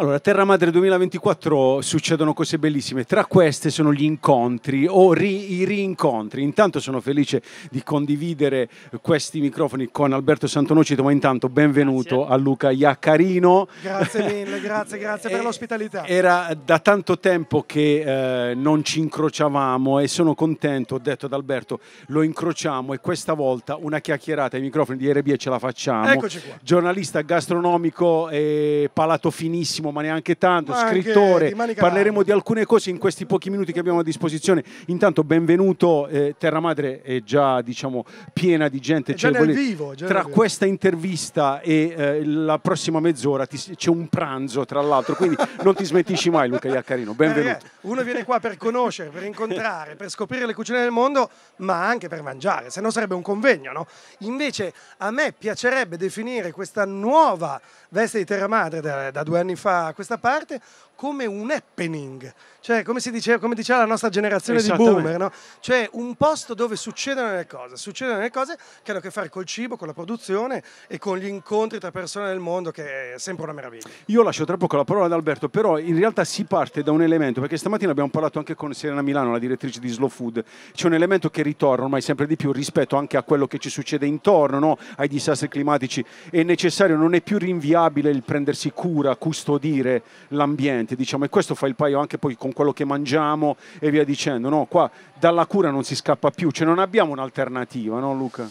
Allora, Terra Madre 2024 succedono cose bellissime, tra queste sono gli incontri o ri, i rincontri. Intanto sono felice di condividere questi microfoni con Alberto Santonocito, ma intanto benvenuto grazie. a Luca Iaccarino. Grazie mille, grazie, grazie per eh, l'ospitalità. Era da tanto tempo che eh, non ci incrociavamo e sono contento, ho detto ad Alberto, lo incrociamo e questa volta una chiacchierata ai microfoni di RB ce la facciamo. Eccoci qua. Giornalista gastronomico e palato finissimo giornalismo, ma neanche tanto, ma scrittore. Di Parleremo di alcune cose in questi pochi minuti che abbiamo a disposizione. Intanto benvenuto, eh, Terra Madre è già diciamo, piena di gente. Cioè, vole... vivo, tra questa intervista e eh, la prossima mezz'ora ti... c'è un pranzo, tra l'altro, quindi non ti smentisci mai Luca Iaccarino, eh, eh, benvenuto. Perché uno viene qua per conoscere, per incontrare, per scoprire le cucine del mondo, ma anche per mangiare, se no sarebbe un convegno, no? Invece a me piacerebbe definire questa nuova veste di Terra Madre da, da due anni fa questa parte come un happening, cioè come, diceva, come diceva, la nostra generazione di boomer, no? cioè un posto dove succedono le cose, succedono le cose che hanno a che fare col cibo, con la produzione e con gli incontri tra persone del mondo che è sempre una meraviglia. Io lascio tra poco la parola ad Alberto, però in realtà si parte da un elemento, perché stamattina abbiamo parlato anche con Serena Milano, la direttrice di Slow Food, c'è un elemento che ritorna ormai sempre di più rispetto anche a quello che ci succede intorno, no? ai disastri climatici, è necessario, non è più rinviabile il prendersi cura, custodire l'ambiente differente, diciamo, e questo fa il paio anche poi con quello che mangiamo e via dicendo, no? Qua dalla cura non si scappa più, cioè non abbiamo un'alternativa, no Luca?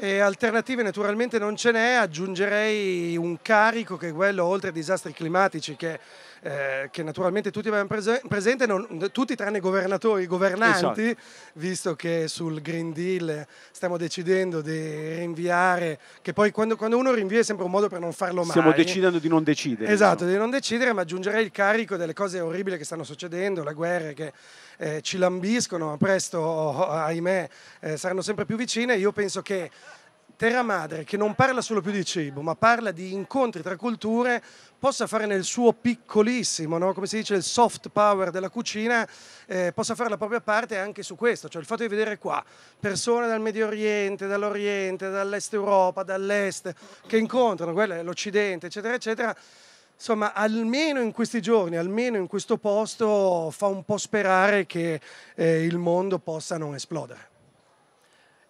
E alternative naturalmente non ce n'è, aggiungerei un carico che è quello oltre ai disastri climatici che, eh, che naturalmente tutti abbiamo prese- presente, non, tutti tranne i governatori, i governanti, esatto. visto che sul Green Deal stiamo decidendo di rinviare, che poi quando, quando uno rinvia è sempre un modo per non farlo mai. Stiamo decidendo di non decidere. Esatto, insomma. di non decidere, ma aggiungerei il carico delle cose orribili che stanno succedendo, la guerra che... Eh, ci lambiscono, presto, oh, oh, ahimè, eh, saranno sempre più vicine. Io penso che Terra Madre, che non parla solo più di cibo, ma parla di incontri tra culture, possa fare nel suo piccolissimo, no? come si dice, il soft power della cucina, eh, possa fare la propria parte anche su questo, cioè il fatto di vedere qua persone dal Medio Oriente, dall'Oriente, dall'Est Europa, dall'Est, che incontrano l'Occidente, eccetera, eccetera. Insomma, almeno in questi giorni, almeno in questo posto, fa un po' sperare che eh, il mondo possa non esplodere.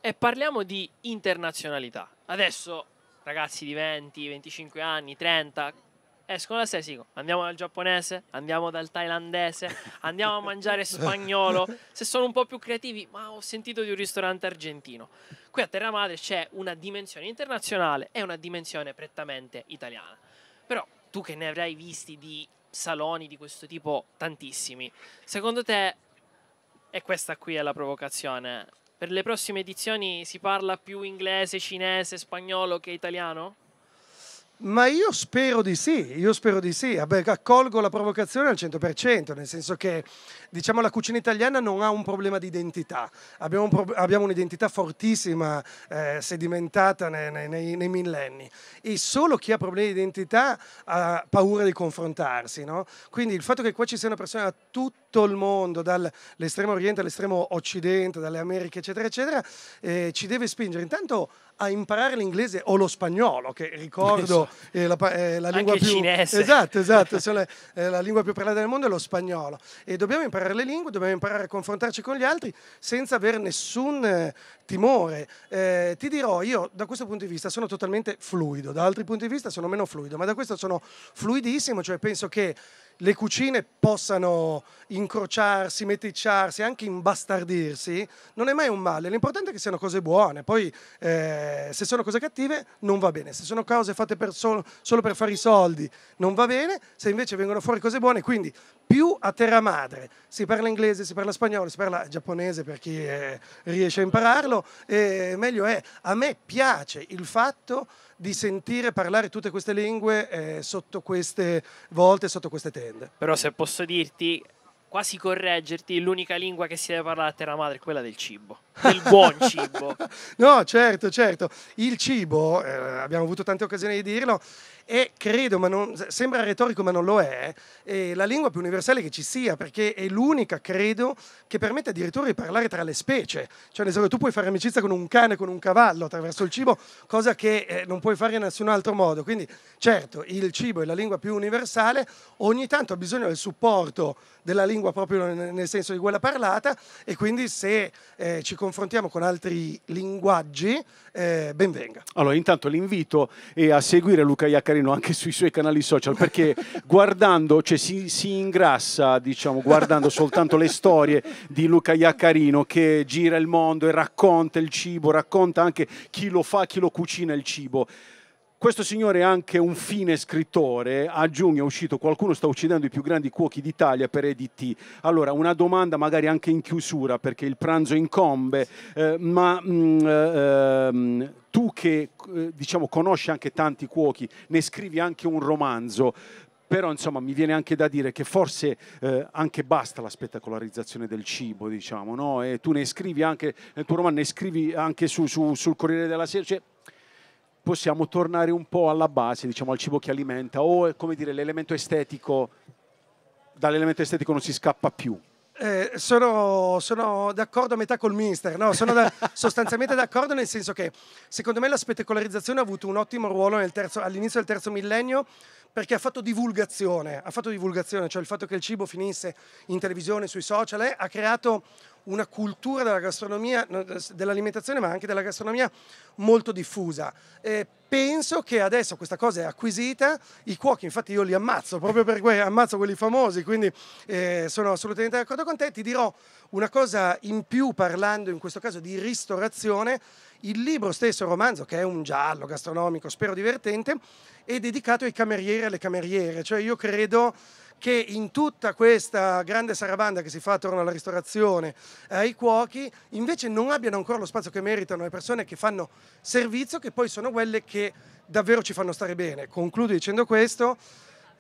E parliamo di internazionalità. Adesso ragazzi di 20, 25 anni, 30, escono da sé, sì, andiamo dal giapponese, andiamo dal thailandese, andiamo a mangiare spagnolo, se sono un po' più creativi, ma ho sentito di un ristorante argentino. Qui a Terra Madre c'è una dimensione internazionale e una dimensione prettamente italiana. Però tu che ne avrai visti di saloni di questo tipo tantissimi, secondo te, e questa qui è la provocazione, per le prossime edizioni si parla più inglese, cinese, spagnolo che italiano? Ma io spero di sì, io spero di sì, accolgo la provocazione al 100%, nel senso che diciamo, la cucina italiana non ha un problema di identità, abbiamo, un'identità fortissima eh, sedimentata nei, nei, nei, millenni e solo chi ha problemi di identità ha paura di confrontarsi, no? quindi il fatto che qua ci siano persone da tutto tutto il mondo, dall'estremo oriente all'estremo occidente, dalle Americhe, eccetera, eccetera, eh, ci deve spingere intanto a imparare l'inglese o lo spagnolo, che ricordo è eh, la, è eh, la lingua più cinese. Esatto, esatto, sono, eh, la lingua più parlata del mondo è lo spagnolo. E dobbiamo imparare le lingue, dobbiamo imparare a confrontarci con gli altri senza avere nessun eh, timore. Eh, ti dirò, io da questo punto di vista sono totalmente fluido, da altri punti di vista sono meno fluido, ma da questo sono fluidissimo, cioè penso che le cucine possano incrociarsi, meticciarsi, anche imbastardirsi, non è mai un male. L'importante è che siano cose buone. Poi, eh, se sono cose cattive, non va bene. Se sono cose fatte per solo, solo per fare i soldi, non va bene. Se invece vengono fuori cose buone, quindi più a terra madre. Si parla inglese, si parla spagnolo, si parla giapponese per chi eh, riesce a impararlo, eh, meglio è. A me piace il fatto di sentire parlare tutte queste lingue eh, sotto queste volte, sotto queste tende. Però se posso dirti, quasi correggerti, l'unica lingua che si deve parlare a terra madre è quella del cibo del buon cibo. no, certo, certo. Il cibo, eh, abbiamo avuto tante occasioni di dirlo, è, credo, ma non, sembra retorico ma non lo è, è eh, la lingua più universale che ci sia, perché è l'unica, credo, che permette addirittura di parlare tra le specie. Cioè, nel senso, che tu puoi fare amicizia con un cane, con un cavallo, attraverso il cibo, cosa che eh, non puoi fare in nessun altro modo. Quindi, certo, il cibo è la lingua più universale, ogni tanto ha bisogno del supporto della lingua proprio nel senso di quella parlata, e quindi se eh, ci confrontiamo confrontiamo con altri linguaggi, eh, ben venga. Allora, intanto l'invito è a seguire Luca Iaccarino anche sui suoi canali social, perché guardando, cioè si, si ingrassa, diciamo, guardando soltanto le storie di Luca Iaccarino che gira il mondo e racconta il cibo, racconta anche chi lo fa, chi lo cucina il cibo. Questo signore è anche un fine scrittore, a giugno è uscito Qualcuno sta uccidendo i più grandi cuochi d'Italia per EDT. Allora, una domanda magari anche in chiusura, perché il pranzo incombe, eh, ma mh, mm, ehm, tu che eh, diciamo, conosci anche tanti cuochi, ne scrivi anche un romanzo, però insomma mi viene anche da dire che forse eh, anche basta la spettacolarizzazione del cibo, diciamo, no? E tu ne scrivi anche, nel tuo romanzo ne scrivi anche su, su, sul Corriere della Sera, cioè, possiamo tornare un po' alla base, diciamo al cibo che alimenta o come dire l'elemento estetico, dall'elemento estetico non si scappa più. Eh, sono, sono d'accordo a metà col mister, no, sono da, sostanzialmente d'accordo nel senso che secondo me la spettacolarizzazione ha avuto un ottimo ruolo terzo, all'inizio del terzo millennio perché ha fatto divulgazione, ha fatto divulgazione, cioè il fatto che il cibo finisse in televisione, sui social, eh, ha creato una cultura della gastronomia, dell'alimentazione, ma anche della gastronomia molto diffusa. Eh, penso che adesso questa cosa è acquisita, i cuochi infatti io li ammazzo, proprio per quelli, ammazzo quelli famosi, quindi eh, sono assolutamente d'accordo con te, ti dirò una cosa in più parlando in questo caso di ristorazione, il libro stesso, il romanzo, che è un giallo gastronomico, spero divertente, è dedicato ai camerieri e alle cameriere, cioè io credo che in tutta questa grande sarabanda che si fa attorno alla ristorazione e eh, ai cuochi invece non abbiano ancora lo spazio che meritano le persone che fanno servizio che poi sono quelle che davvero ci fanno stare bene. Concludo dicendo questo,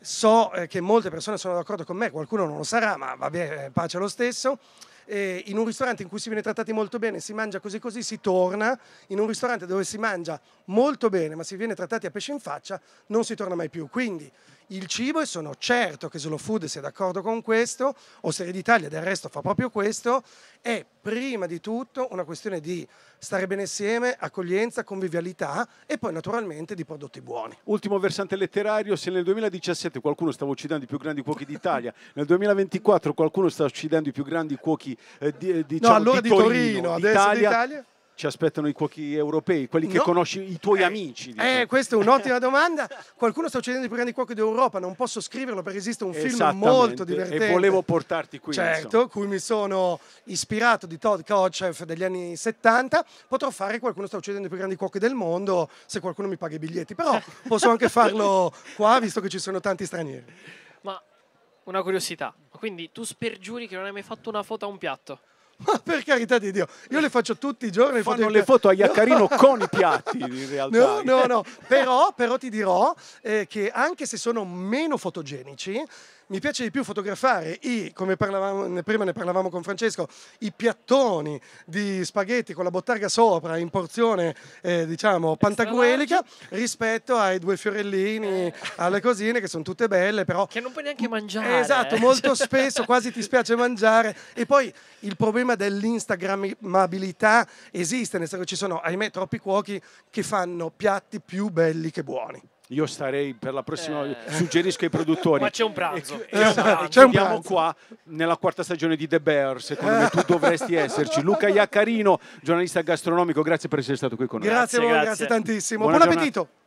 so eh, che molte persone sono d'accordo con me, qualcuno non lo sarà, ma va bene, pace lo stesso eh, in un ristorante in cui si viene trattati molto bene, si mangia così così, si torna, in un ristorante dove si mangia molto bene ma si viene trattati a pesce in faccia, non si torna mai più. Quindi il cibo e sono certo che Slow Food sia d'accordo con questo, o Serie d'Italia del resto fa proprio questo, è prima di tutto una questione di stare bene insieme, accoglienza, convivialità e poi naturalmente di prodotti buoni. Ultimo versante letterario, se nel 2017 qualcuno stava uccidendo i più grandi cuochi d'Italia, nel 2024 qualcuno sta uccidendo i più grandi cuochi eh, di, eh, diciamo, no, allora di, Torino, Torino adesso d'Italia, ci aspettano i cuochi europei, quelli che no. conosci, i tuoi eh, amici? Eh, diciamo. Eh, questa è un'ottima domanda. Qualcuno sta uccidendo i più grandi cuochi d'Europa, non posso scriverlo perché esiste un film molto divertente. E volevo portarti qui. Certo, insomma. cui mi sono ispirato di Todd Kochev degli anni 70. Potrò fare qualcuno sta uccidendo i più grandi cuochi del mondo se qualcuno mi paga i biglietti, però posso anche farlo qua visto che ci sono tanti stranieri. Ma una curiosità, quindi tu spergiuri che non hai mai fatto una foto a un piatto? Ma per carità di Dio, io le faccio tutti i giorni. Fanno foto le foto a Iaccarino no. con i piatti, in realtà. No, no, no. Però, però ti dirò eh, che anche se sono meno fotogenici, mi piace di più fotografare i, come parlavamo, prima ne parlavamo con Francesco, i piattoni di spaghetti con la bottarga sopra in porzione eh, diciamo pantagruelica rispetto ai due fiorellini, eh. alle cosine che sono tutte belle, però... Che non puoi neanche mangiare. Esatto, molto spesso quasi ti spiace mangiare. E poi il problema dell'instagrammabilità esiste, nel senso che ci sono, ahimè, troppi cuochi che fanno piatti più belli che buoni io starei per la prossima eh. suggerisco ai produttori ma c'è un pranzo eh, esatto. esatto, c'è un pranzo. qua nella quarta stagione di The Bear secondo me tu dovresti esserci Luca Iaccarino giornalista gastronomico grazie per essere stato qui con noi grazie grazie, grazie tantissimo buon appetito